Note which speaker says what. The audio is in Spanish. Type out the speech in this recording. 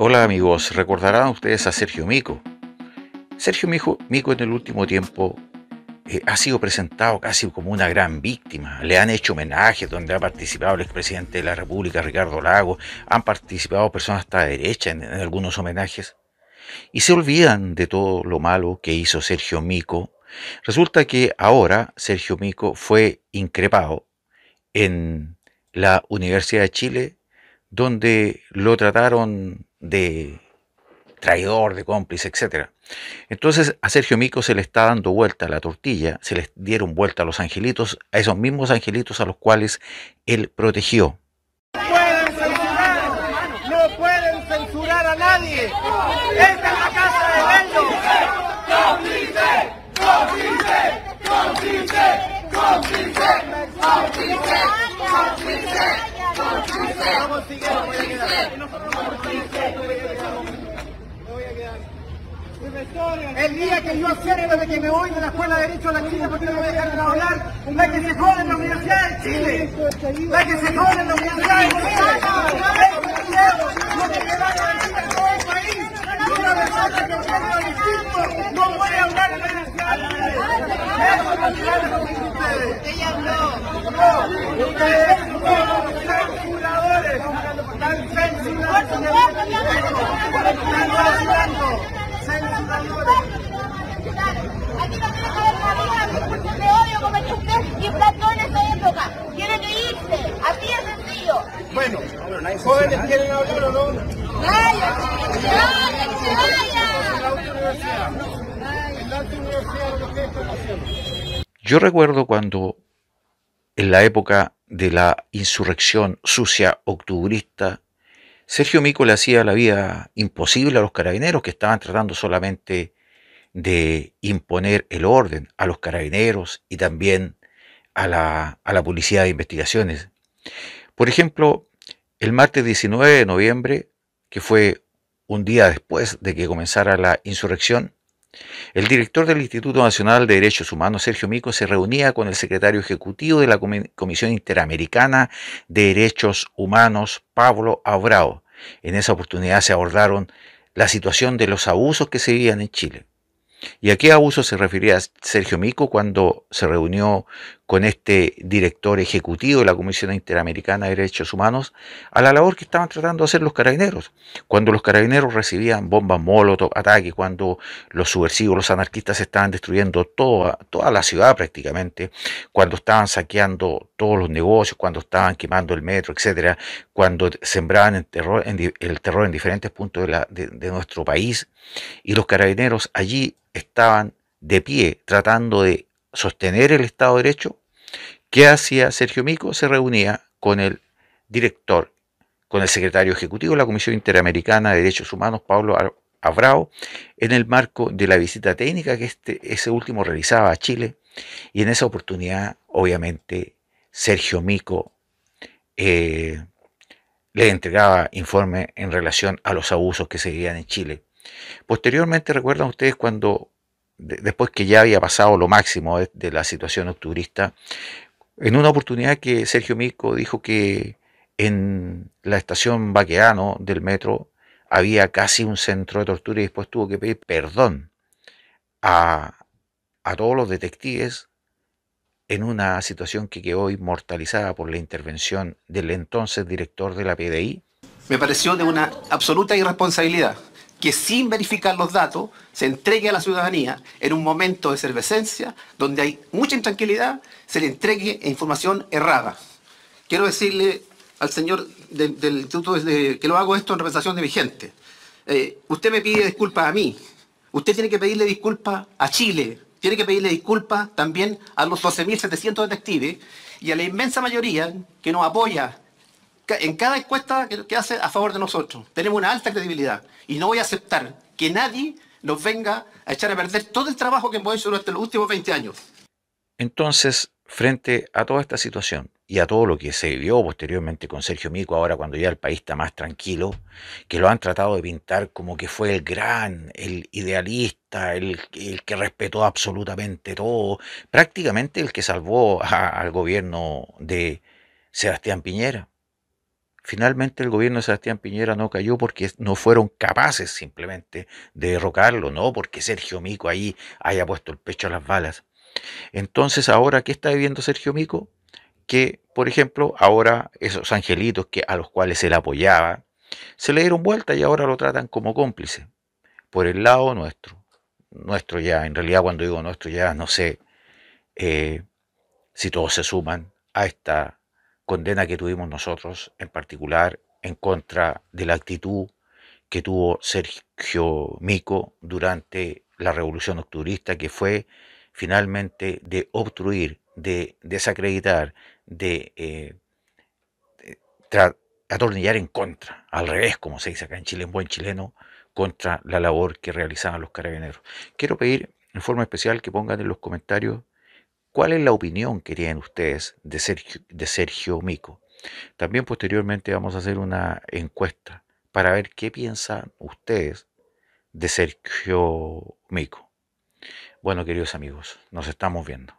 Speaker 1: Hola amigos, recordarán ustedes a Sergio Mico. Sergio Mico, en el último tiempo eh, ha sido presentado casi como una gran víctima. Le han hecho homenajes donde ha participado el expresidente de la República, Ricardo Lago, han participado personas hasta la derecha en algunos homenajes. Y se olvidan de todo lo malo que hizo Sergio Mico. Resulta que ahora Sergio Mico fue increpado en la Universidad de Chile donde lo trataron de traidor, de cómplice, etc. Entonces a Sergio Mico se le está dando vuelta la tortilla, se les dieron vuelta a los angelitos, a esos mismos angelitos a los cuales él protegió. El día que yo cierre desde que me voy de la Escuela de Derecho a la Chile porque no me dejan trabajar, la que se jode en la Universidad de Chile, la que se jode en la Universidad de Chile, lo que van a decir a todo el país, una vergüenza que un pueblo no puede hablar en la Universidad de Chile. Eso es lo que van a ustedes. Ella habló. No, ustedes son los calculadores, tan yo recuerdo cuando en la época de la insurrección sucia octubrista Sergio Mico le hacía la vida imposible a los carabineros que estaban tratando solamente de imponer el orden a los carabineros y también a la, a la policía de investigaciones. Por ejemplo, el martes 19 de noviembre, que fue un día después de que comenzara la insurrección, el director del Instituto Nacional de Derechos Humanos, Sergio Mico, se reunía con el secretario ejecutivo de la Comisión Interamericana de Derechos Humanos, Pablo Abrao, en esa oportunidad se abordaron la situación de los abusos que se vivían en Chile, ¿Y a qué abuso se refería Sergio Mico cuando se reunió con este director ejecutivo de la Comisión Interamericana de Derechos Humanos a la labor que estaban tratando de hacer los carabineros? Cuando los carabineros recibían bombas molotov, ataques, cuando los subversivos, los anarquistas estaban destruyendo toda, toda la ciudad prácticamente, cuando estaban saqueando todos los negocios, cuando estaban quemando el metro, etcétera, cuando sembraban el terror en, diferentes puntos de, de nuestro país y los carabineros allí estaban de pie tratando de sostener el Estado de Derecho, ¿qué hacía Sergio Mico? Se reunía con el director, con el secretario ejecutivo de la Comisión Interamericana de Derechos Humanos, Pablo Abrao, en el marco de la visita técnica que este, ese último realizaba a Chile. Y en esa oportunidad, obviamente, Sergio Mico eh, le entregaba informe en relación a los abusos que se vivían en Chile. Posteriormente, recuerdan ustedes cuando, después que ya había pasado lo máximo de, la situación octubrista, en una oportunidad que Sergio Misco dijo que en la estación Baqueano del metro había casi un centro de tortura y después tuvo que pedir perdón a, a todos los detectives en una situación que quedó inmortalizada por la intervención del entonces director de la PDI. Me pareció de una absoluta irresponsabilidad que sin verificar los datos se entregue a la ciudadanía en un momento de cervecencia, donde hay mucha intranquilidad, se le entregue información errada. Quiero decirle al señor del Instituto que lo hago esto en representación de mi gente. Eh, usted me pide disculpas a mí, usted tiene que pedirle disculpas a Chile, tiene que pedirle disculpas también a los 12.700 detectives y a la inmensa mayoría que nos apoya en cada encuesta que, hace a favor de nosotros. Tenemos una alta credibilidad y no voy a aceptar que nadie nos venga a echar a perder todo el trabajo que hemos hecho durante los últimos 20 años. Entonces, frente a toda esta situación y a todo lo que se vivió posteriormente con Sergio Mico, ahora cuando ya el país está más tranquilo, que lo han tratado de pintar como que fue el gran, el idealista, el, que respetó absolutamente todo, prácticamente el que salvó al gobierno de Sebastián Piñera. Finalmente el gobierno de Sebastián Piñera no cayó porque no fueron capaces simplemente de derrocarlo, no porque Sergio Mico ahí haya puesto el pecho a las balas. Entonces ahora, ¿qué está viviendo Sergio Mico? Que, por ejemplo, ahora esos angelitos que, a los cuales él apoyaba, se le dieron vuelta y ahora lo tratan como cómplice, por el lado nuestro. Nuestro ya, en realidad cuando digo nuestro ya, no sé eh, si todos se suman a esta condena que tuvimos nosotros, en particular en contra de la actitud que tuvo Sergio Mico durante la revolución octubrista, que fue finalmente de obstruir, de desacreditar, de, eh, atornillar en contra, al revés, como se dice acá en Chile, en buen chileno, contra la labor que realizaban los carabineros. Quiero pedir en forma especial que pongan en los comentarios cuál es la opinión que tienen ustedes de Sergio, de Sergio Mico. También posteriormente vamos a hacer una encuesta para ver qué piensan ustedes de Sergio Mico. Bueno, queridos amigos, nos estamos viendo.